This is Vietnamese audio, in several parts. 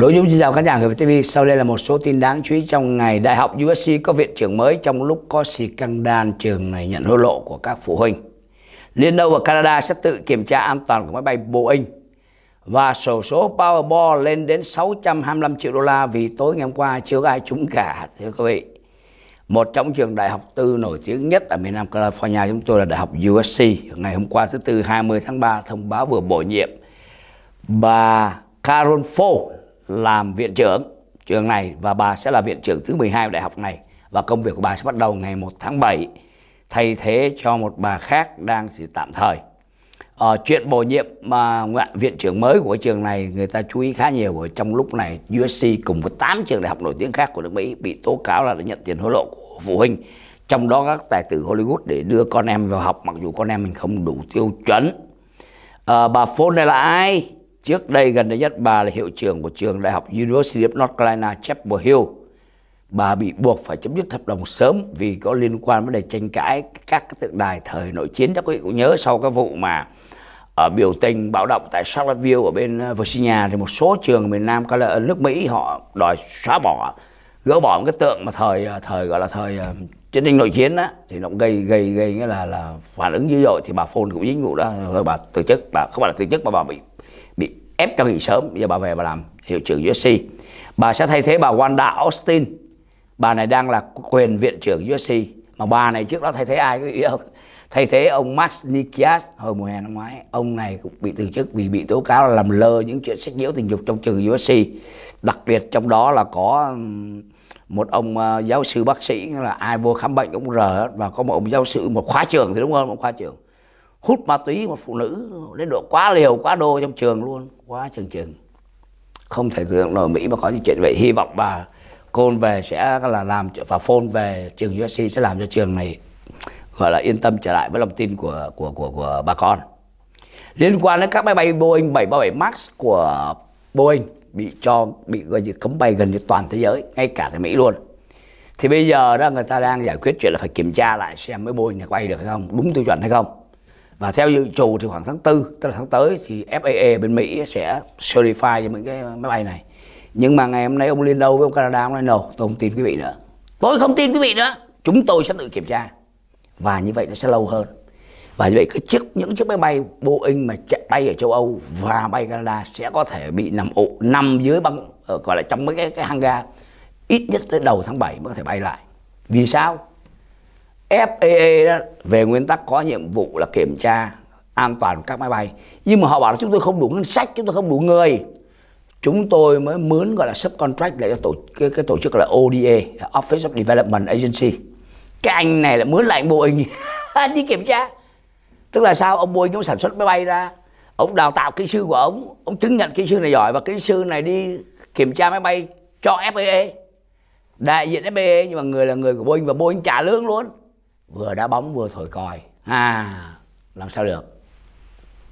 Đối với chào khán giả người TV, sau đây là một số tin đáng chú ý trong ngày Đại học USC có viện trưởng mới trong lúc có xì căng đan trường này nhận hối lộ của các phụ huynh. Liên Âu và Canada sẽ tự kiểm tra an toàn của máy bay Boeing và sổ số Powerball lên đến 625 triệu đô la vì tối ngày hôm qua chưa có ai trúng cả thưa quý vị. Một trong trường đại học tư nổi tiếng nhất ở miền Nam California chúng tôi là Đại học USC. Ngày hôm qua thứ tư 20 tháng 3 thông báo vừa bổ nhiệm bà Carol Fo làm viện trưởng trường này và bà sẽ là viện trưởng thứ 12 của đại học này và công việc của bà sẽ bắt đầu ngày 1 tháng 7 thay thế cho một bà khác đang chỉ tạm thời. Ờ, chuyện bổ nhiệm mà viện trưởng mới của trường này người ta chú ý khá nhiều ở trong lúc này USC cùng với 8 trường đại học nổi tiếng khác của nước Mỹ bị tố cáo là đã nhận tiền hối lộ của phụ huynh trong đó các tài tử Hollywood để đưa con em vào học mặc dù con em mình không đủ tiêu chuẩn. À, bà Phone này là ai? Trước đây gần đây nhất bà là hiệu trưởng của trường đại học University of North Carolina Chapel Hill. Bà bị buộc phải chấm dứt hợp đồng sớm vì có liên quan vấn đề tranh cãi các tượng đài thời nội chiến. Chắc quý vị cũng nhớ sau các vụ mà ở ờ, biểu tình bạo động tại Charlottesville ở bên ờ, Virginia thì một số trường miền Nam ở nước Mỹ họ đòi xóa bỏ gỡ bỏ một cái tượng mà thời ờ, thời gọi là thời chiến tranh nội chiến á thì nó cũng gây gây gây nghĩa là là phản ứng dữ dội thì bà Phôn cũng dính vụ đó rồi bà từ chức bà không phải là từ chức mà bà bị ép cho nghỉ sớm bây giờ bà về bà làm hiệu trưởng USC bà sẽ thay thế bà Wanda Austin bà này đang là quyền viện trưởng USC mà bà này trước đó thay thế ai quý vị không thay thế ông Max Nikias hồi mùa hè năm ngoái ông này cũng bị từ chức vì bị tố cáo là làm lơ những chuyện sách nhiễu tình dục trong trường USC đặc biệt trong đó là có một ông ờ, giáo sư bác sĩ là ai vô khám bệnh cũng rờ và có một ông giáo sư một khóa trường thì đúng không một khóa trường hút ma túy một phụ nữ đến độ quá liều quá đô trong trường luôn quá trường chừng không thể tưởng nổi mỹ mà có những chuyện vậy hy vọng bà côn về sẽ là làm và phôn về trường USC sẽ làm cho trường này gọi là yên tâm trở lại với lòng tin của của của của bà con liên quan đến các máy bay Boeing 737 Max của Boeing bị cho bị gọi như cấm bay gần như toàn thế giới ngay cả tại Mỹ luôn thì bây giờ đó người ta đang giải quyết chuyện là phải kiểm tra lại xem mấy Boeing này bay được hay không đúng tiêu chuẩn hay không và theo dự trù thì khoảng tháng tư tức là tháng tới thì FAA bên Mỹ sẽ certify cho những cái máy bay này nhưng mà ngày hôm nay ông liên đâu với ông Canada ông nói no tôi không tin quý vị nữa tôi không tin quý vị nữa chúng tôi sẽ tự kiểm tra và như vậy nó sẽ lâu hơn và như vậy cái chiếc những chiếc máy bay Boeing mà chạy bay ở châu Âu và bay Canada sẽ có thể bị nằm ụ nằm dưới băng ờ, gọi là trong mấy cái cái hangar ít nhất tới đầu tháng 7 mới có thể bay lại vì sao FAA đó về nguyên tắc có nhiệm vụ là kiểm tra an toàn các máy bay nhưng mà họ bảo là chúng tôi không đủ ngân sách chúng tôi không đủ người chúng tôi mới mướn gọi là subcontract lại cho tổ cái, cái tổ chức là ODA Office of Development Agency cái anh này là mướn lại Boeing đi kiểm tra tức là sao ông Boeing ông sản xuất máy bay ra ông đào tạo kỹ sư của ông ông chứng nhận kỹ sư này giỏi và kỹ sư này đi kiểm tra máy bay cho FAA đại diện FAA nhưng mà người là người của Boeing và Boeing trả lương luôn vừa đá bóng vừa thổi còi à làm sao được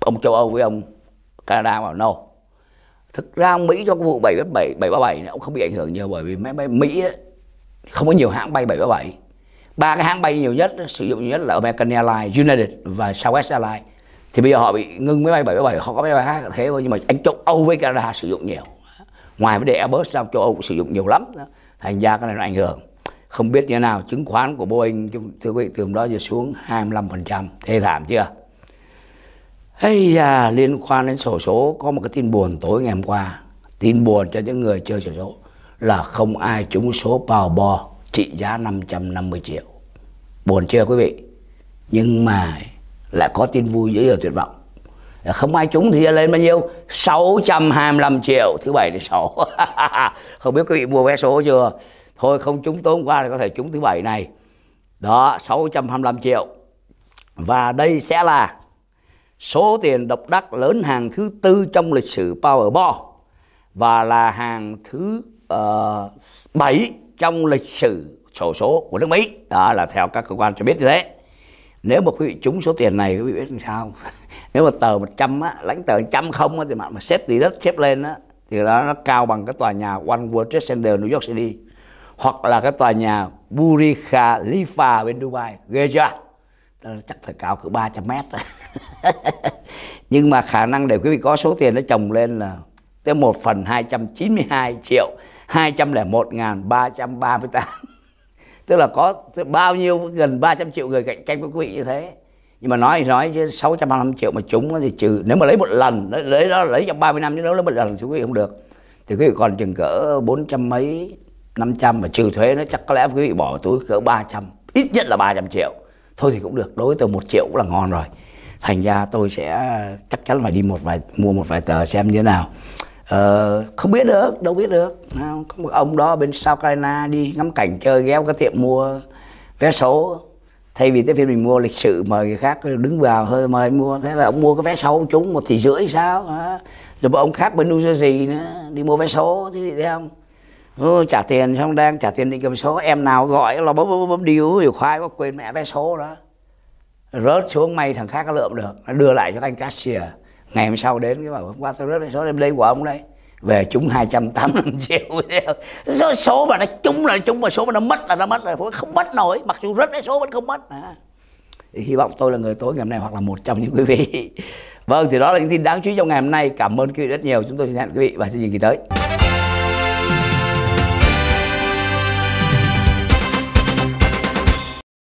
ông châu âu với ông canada bảo no thực ra ông mỹ trong cái vụ bảy 737 bảy ông không bị ảnh hưởng nhiều bởi vì máy bay mỹ không có nhiều hãng bay bảy ba cái hãng bay nhiều nhất sử dụng nhiều nhất là American Airlines, United và Southwest Airlines thì bây giờ họ bị ngưng máy bay 777 họ có máy bay khác thế thôi nhưng mà anh châu Âu với Canada sử dụng nhiều ngoài vấn đề Airbus sao châu Âu cũng sử dụng nhiều lắm thành ra cái này nó ảnh hưởng không biết như nào chứng khoán của Boeing thưa quý vị từ đó giờ xuống 25% thê thảm chưa hay da liên quan đến sổ số có một cái tin buồn tối ngày hôm qua tin buồn cho những người chơi sổ số là không ai trúng số Powerball trị giá 550 triệu buồn chưa quý vị nhưng mà lại có tin vui dữ dội tuyệt vọng không ai trúng thì lên bao nhiêu 625 triệu thứ bảy thì sổ không biết quý vị mua vé số chưa thôi không trúng tối hôm qua thì có thể trúng thứ bảy này đó 625 triệu và đây sẽ là số tiền độc đắc lớn hàng thứ tư trong lịch sử Powerball và là hàng thứ uh, trong lịch sử sổ số của nước Mỹ đó là theo các cơ quan cho biết như thế nếu mà quý vị trúng số tiền này quý vị biết làm sao nếu mà tờ 100 á lãnh tờ 100 không á thì mà, mà xếp tí đất xếp lên á thì đó nó cao bằng cái tòa nhà One World Trade Center New York City hoặc là cái tòa nhà Burj Khalifa bên Dubai ghê chưa chắc phải cao cỡ 300 mét nhưng mà khả năng để quý vị có số tiền nó chồng lên là tới 1 phần 292 triệu 201 ngàn 338 tức là có bao nhiêu gần 300 triệu người cạnh tranh với quý vị như thế nhưng mà nói thì nói chứ 650 triệu mà chúng thì trừ nếu mà lấy một lần lấy đó lấy trong 30 năm chứ nếu lấy một lần thì quý vị không được thì quý vị còn chừng cỡ 400 mấy 500 và trừ thuế nó chắc có lẽ quý vị bỏ vào túi cỡ 300 ít nhất là 300 triệu thôi thì cũng được đối với tôi một triệu cũng là ngon rồi thành ra tôi sẽ chắc chắn phải đi một vài mua một vài tờ xem như thế nào ờ, không biết được đâu biết được có một ông đó bên South Carolina đi ngắm cảnh chơi ghé cái tiệm mua vé số thay vì tới phiên mình mua lịch sự mời người khác đứng vào hơi mời mua thế là ông mua cái vé số chúng một tỷ rưỡi sao rồi ông khác bên New Jersey nữa đi mua vé số thế thì thấy không ừ, trả tiền xong đang trả tiền định cầm số em nào gọi là bấm bấm bấm điếu hiểu khoai có quên mẹ vé số đó rớt xuống may thằng khác có lượm được đưa lại cho anh cashier ngày hôm sau đến cái bảo hôm qua tôi rớt vé số em lấy của ông đấy về chúng 285 triệu số, số mà nó trúng là trúng mà số mà nó mất là nó mất là không mất nổi mặc dù rớt vé số vẫn không mất à. thì hy vọng tôi là người tối ngày hôm nay hoặc là một trong những quý vị vâng thì đó là những tin đáng chú ý trong ngày hôm nay cảm ơn quý vị rất nhiều chúng tôi xin hẹn quý vị và chương trình kỳ tới